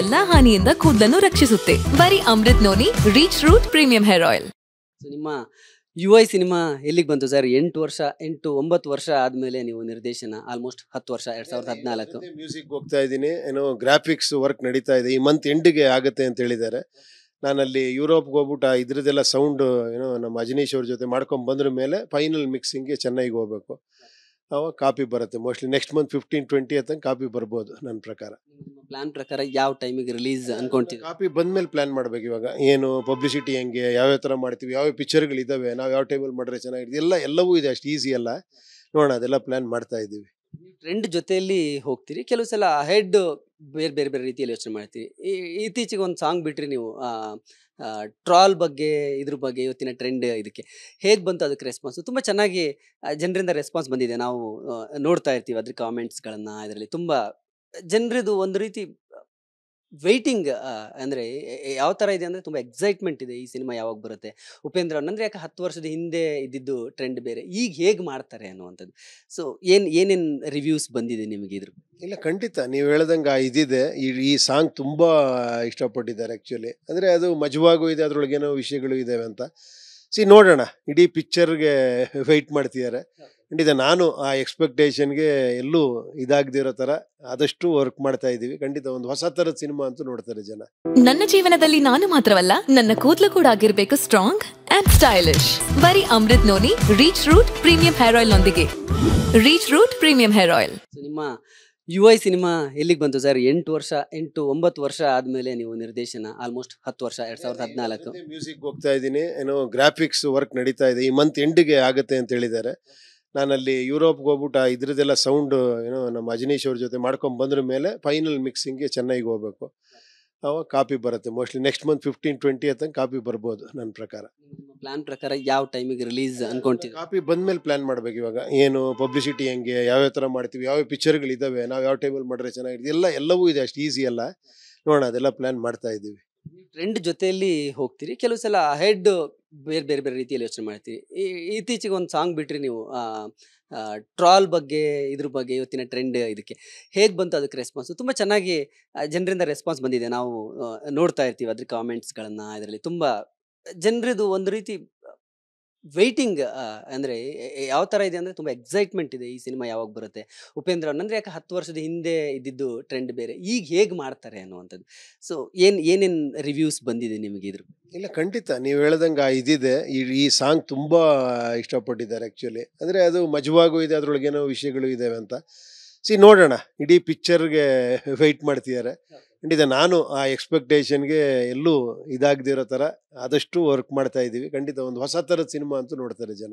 ಎಲ್ಲಾ ಹಾನಿಯಿಂದ ಕೂದಲನ್ನು ರಕ್ಷಿಸುತ್ತೆ ಬರೀ Amrit noni reach root premium hair oil ನಿಮ್ಮ ಯು ಐ ಸಿನಿಮಾ ಎಲ್ಲಿಗೆ ಬಂತು ಸರ್ ಎಂಟು ವರ್ಷ ಎಂಟು ಒಂಬತ್ತು ವರ್ಷ ಆದಮೇಲೆ ನೀವು ನಿರ್ದೇಶನ ಆಲ್ಮೋಸ್ಟ್ ಹತ್ತು ವರ್ಷ ಎರಡು ಸಾವಿರದ ಹದಿನಾಲ್ಕು ಮ್ಯೂಸಿಕ್ ಹೋಗ್ತಾ ಇದ್ದೀನಿ ಏನೋ ಗ್ರಾಫಿಕ್ಸ್ ವರ್ಕ್ ನಡೀತಾ ಇದೆ ಈ ಮಂತ್ ಎಂಡಿಗೆ ಆಗುತ್ತೆ ಅಂತ ಹೇಳಿದ್ದಾರೆ ನಾನಲ್ಲಿ ಯುರೋಪ್ಗೆ ಹೋಗ್ಬಿಟ್ಟು ಇದ್ರದ್ದೆಲ್ಲ ಸೌಂಡ್ ಏನೋ ನಮ್ಮ ಅಜನೀಶ್ ಅವ್ರ ಜೊತೆ ಮಾಡ್ಕೊಂಡು ಬಂದ್ರ ಮೇಲೆ ಫೈನಲ್ ಮಿಕ್ಸಿಂಗ್ಗೆ ಚೆನ್ನೈಗೆ ಹೋಗ್ಬೇಕು ಅವಾಗ ಕಾಪಿ ಬರುತ್ತೆ mostly next month fifteen twenty ಅಂತ ಕಾಪಿ ಬರ್ಬೋದು ನನ್ನ ಪ್ರಕಾರ ಪ್ಲಾನ್ ಪ್ರಕಾರ ಯಾವ ಟೈಮಿಗೆ ರಿಲೀಸ್ ಅನ್ಕೊಂತೀವಿ ಕಾಪಿ ಬಂದ್ಮೇಲೆ ಪ್ಲಾನ್ ಮಾಡ್ಬೇಕು ಇವಾಗ ಏನು ಪಬ್ಲಿಸಿಟಿ ಹೆಂಗೆ ಯಾವ್ಯಾವ ಥರ ಮಾಡ್ತೀವಿ ಯಾವ ಪಿಕ್ಚರ್ಗಳು ನಾವು ಯಾವ ಟೈಮಲ್ಲಿ ಮಾಡಿದ್ರೆ ಚೆನ್ನಾಗಿರುತ್ತೆ ಎಲ್ಲ ಎಲ್ಲವೂ ಇದೆ ಅಷ್ಟು ಈಸಿ ಅಲ್ಲ ನೋಡೋಣ ಅದೆಲ್ಲ ಪ್ಲಾನ್ ಮಾಡ್ತಾ ಇದ್ದೀವಿ ಟ್ರೆಂಡ್ ಜೊತೆಯಲ್ಲಿ ಹೋಗ್ತೀರಿ ಕೆಲವು ಸಲ ಹೆಡ್ ಬೇರೆ ಬೇರೆ ಬೇರೆ ರೀತಿಯಲ್ಲಿ ಯೋಚನೆ ಈ ಇತ್ತೀಚೆಗೆ ಒಂದು ಸಾಂಗ್ ಬಿಟ್ರಿ ನೀವು ಟ್ರಾಲ್ ಬಗ್ಗೆ ಇದ್ರ ಬಗ್ಗೆ ಇವತ್ತಿನ ಟ್ರೆಂಡ್ ಇದಕ್ಕೆ ಹೇಗೆ ಬಂತು ಅದಕ್ಕೆ ರೆಸ್ಪಾನ್ಸ್ ತುಂಬ ಚೆನ್ನಾಗಿ ಜನರಿಂದ ರೆಸ್ಪಾನ್ಸ್ ಬಂದಿದೆ ನಾವು ನೋಡ್ತಾ ಇರ್ತೀವಿ ಅದ್ರ ಕಾಮೆಂಟ್ಸ್ಗಳನ್ನು ಇದರಲ್ಲಿ ತುಂಬ ಜನರದು ಒಂದು ರೀತಿ ವೆಯ್ಟಿಂಗ್ ಅಂದರೆ ಯಾವ ಥರ ಇದೆ ಅಂದರೆ ತುಂಬ ಎಕ್ಸೈಟ್ಮೆಂಟ್ ಇದೆ ಈ ಸಿನಿಮಾ ಯಾವಾಗ ಬರುತ್ತೆ ಉಪೇಂದ್ರ ಅಂದರೆ ಯಾಕೆ ಹತ್ತು ವರ್ಷದ ಹಿಂದೆ ಇದ್ದಿದ್ದು ಟ್ರೆಂಡ್ ಬೇರೆ ಈಗ ಹೇಗೆ ಮಾಡ್ತಾರೆ ಅನ್ನುವಂಥದ್ದು ಸೊ ಏನು ಏನೇನು ರಿವ್ಯೂಸ್ ಬಂದಿದೆ ನಿಮಗೆ ಇದ್ರ ಇಲ್ಲ ಖಂಡಿತ ನೀವು ಹೇಳ್ದಂಗೆ ಇದಿದೆ ಈ ಈ ಸಾಂಗ್ ತುಂಬ ಇಷ್ಟಪಟ್ಟಿದ್ದಾರೆ ಆ್ಯಕ್ಚುಲಿ ಅಂದರೆ ಅದು ಮಜವಾಗೂ ಇದೆ ಅದರೊಳಗೇನೋ ವಿಷಯಗಳು ಇದ್ದಾವೆ ಅಂತ ಸಿ ನೋಡೋಣ ಇಡೀ ಪಿಕ್ಚರ್ಗೆ ವೆಯ್ಟ್ ಮಾಡ್ತಿದ್ದಾರೆ ಖಂಡಿತ ನಾನು ಆ ಎಕ್ಸ್ಪೆಕ್ಟೇಷನ್ಗೆ ಎಲ್ಲೂ ಇದಾಗದಿರೋ ತರ ಆದಷ್ಟು ವರ್ಕ್ ಮಾಡ್ತಾ ಇದ್ದೀವಿ ಖಂಡಿತ ಒಂದು ಹೊಸ ಥರದ ಸಿನಿಮಾ ಅಂತೂ ನೋಡ್ತಾರೆ ಜನ ನನ್ನ ಜೀವನದಲ್ಲಿ ನಾನು ಮಾತ್ರವಲ್ಲ ನನ್ನ ಕೂದಲು ಕೂಡ ಆಗಿರ್ಬೇಕು ಸ್ಟ್ರಾಂಗ್ ಅಂಡ್ ಸ್ಟೈಲಿಶ್ ಬರಿ Amrit noni reach root premium hair oil ನೊಂದಿಗೆ reach root premium hair oil ನಿಮ್ಮ ಯು ಐ ಸಿನಿಮಾ ಎಲ್ಲಿಗೆ ಬಂತು ಸರ್ ಎಂಟು ವರ್ಷ ಎಂಟು ಒಂಬತ್ತು ವರ್ಷ ಆದಮೇಲೆ ನೀವು ನಿರ್ದೇಶನ ಆಲ್ಮೋಸ್ಟ್ ಹತ್ತು ವರ್ಷ ಎರಡು ಸಾವಿರದ ಹದಿನಾಲ್ಕು ಮ್ಯೂಸಿಕ್ ಹೋಗ್ತಾ ಇದ್ದೀನಿ ಏನೋ ಗ್ರಾಫಿಕ್ಸ್ ವರ್ಕ್ ನಡೀತಾ ಇದೆ ಈ ಮಂತ್ ಎಂಡಿಗೆ ಆಗುತ್ತೆ ಅಂತ ಹೇಳಿದ್ದಾರೆ ನಾನಲ್ಲಿ ಯುರೋಪ್ಗೆ ಹೋಗ್ಬಿಟ್ಟು ಆ ಇದ್ರದ್ದೆಲ್ಲ ಸೌಂಡ್ ಏನೋ ನಮ್ಮ ಅಜನೀಶ್ ಅವ್ರ ಜೊತೆ ಮಾಡ್ಕೊಂಡು ಬಂದ್ರ ಮೇಲೆ ಫೈನಲ್ ಮಿಕ್ಸಿಂಗ್ಗೆ ಚೆನ್ನೈಗೆ ಹೋಗ್ಬೇಕು ಅವಾಗ ಕಾಪಿ ಬರುತ್ತೆ mostly next month fifteen twenty ಅಂತ ಕಾಪಿ ಬರ್ಬೋದು ನನ್ನ ಪ್ರಕಾರ ಪ್ಲಾನ್ ಪ್ರಕಾರ ಯಾವ ಟೈಮಿಗೆ ರಿಲೀಸ್ ಅನ್ಕೊಂತೀವಿ ಕಾಪಿ ಮೇಲೆ ಪ್ಲಾನ್ ಮಾಡ್ಬೇಕು ಇವಾಗ ಏನು ಪಬ್ಲಿಸಿಟಿ ಹೆಂಗೆ ಯಾವ್ಯಾವ ಥರ ಮಾಡ್ತೀವಿ ಯಾವ್ಯಾವ ಪಿಕ್ಚರ್ಗಳು ಇದ್ದಾವೆ ನಾವು ಯಾವ ಟೈಮಲ್ಲಿ ಮಾಡಿದ್ರೆ ಚೆನ್ನಾಗಿದೆ ಎಲ್ಲ ಎಲ್ಲವೂ ಇದೆ ಅಷ್ಟು ಈಸಿ ಅಲ್ಲ ನೋಡೋಣ ಅದೆಲ್ಲ ಪ್ಲಾನ್ ಮಾಡ್ತಾ ಇದ್ದೀವಿ ಟ್ರೆಂಡ್ ಜೊತೆಯಲ್ಲಿ ಹೋಗ್ತೀರಿ ಕೆಲವು ಸಲ ಹೆಡ್ ಬೇರೆ ಬೇರೆ ಬೇರೆ ರೀತಿಯಲ್ಲಿ ಯೋಚನೆ ಮಾಡ್ತೀವಿ ಈ ಇತ್ತೀಚೆಗೆ ಒಂದು ಸಾಂಗ್ ಬಿಟ್ರಿ ನೀವು ಟ್ರಾಲ್ ಬಗ್ಗೆ ಇದ್ರ ಬಗ್ಗೆ ಇವತ್ತಿನ ಟ್ರೆಂಡ್ ಇದಕ್ಕೆ ಹೇಗೆ ಬಂತು ಅದಕ್ಕೆ ರೆಸ್ಪಾನ್ಸ್ ತುಂಬ ಚೆನ್ನಾಗಿ ಜನರಿಂದ ರೆಸ್ಪಾನ್ಸ್ ಬಂದಿದೆ ನಾವು ನೋಡ್ತಾ ಇರ್ತೀವಿ ಅದ್ರ ಕಾಮೆಂಟ್ಸ್ಗಳನ್ನು ಇದರಲ್ಲಿ ತುಂಬ ಜನರದು ಒಂದು ರೀತಿ ವೆಯ್ಟಿಂಗ್ ಅಂದರೆ ಯಾವ ಥರ ಇದೆ ಅಂದರೆ ತುಂಬ ಎಕ್ಸೈಟ್ಮೆಂಟ್ ಇದೆ ಈ ಸಿನಿಮಾ ಯಾವಾಗ ಬರುತ್ತೆ ಉಪೇಂದ್ರ ಅಂದರೆ ಯಾಕೆ ಹತ್ತು ವರ್ಷದ ಹಿಂದೆ ಇದ್ದಿದ್ದು ಟ್ರೆಂಡ್ ಬೇರೆ ಈಗ ಹೇಗೆ ಮಾಡ್ತಾರೆ ಅನ್ನುವಂಥದ್ದು ಸೊ ಏನು ಏನೇನು ರಿವ್ಯೂಸ್ ಬಂದಿದೆ ನಿಮಗೆ ಇದ್ರ ಇಲ್ಲ ಖಂಡಿತ ನೀವು ಹೇಳ್ದಂಗೆ ಇದಿದೆ ಈ ಈ ಸಾಂಗ್ ತುಂಬ ಇಷ್ಟಪಟ್ಟಿದ್ದಾರೆ ಆ್ಯಕ್ಚುಲಿ ಅಂದರೆ ಅದು ಮಜವಾಗೂ ಇದೆ ಅದರೊಳಗೇನೋ ವಿಷಯಗಳು ಇದ್ದಾವೆ ಅಂತ ಸಿ ನೋಡೋಣ ಇಡೀ ಪಿಕ್ಚರ್ಗೆ ವೆಯ್ಟ್ ಮಾಡ್ತಿದ್ದಾರೆ ಖಂಡಿತ ನಾನು ಆ ಎಕ್ಸ್ಪೆಕ್ಟೇಷನ್ಗೆ ಎಲ್ಲೂ ಇದಾಗದಿರೋ ಥರ ಆದಷ್ಟು ವರ್ಕ್ ಮಾಡ್ತಾ ಇದ್ದೀವಿ ಖಂಡಿತ ಒಂದು ಹೊಸ ಥರದ ಸಿನಿಮಾ ಅಂತೂ ನೋಡ್ತಾರೆ ಜನ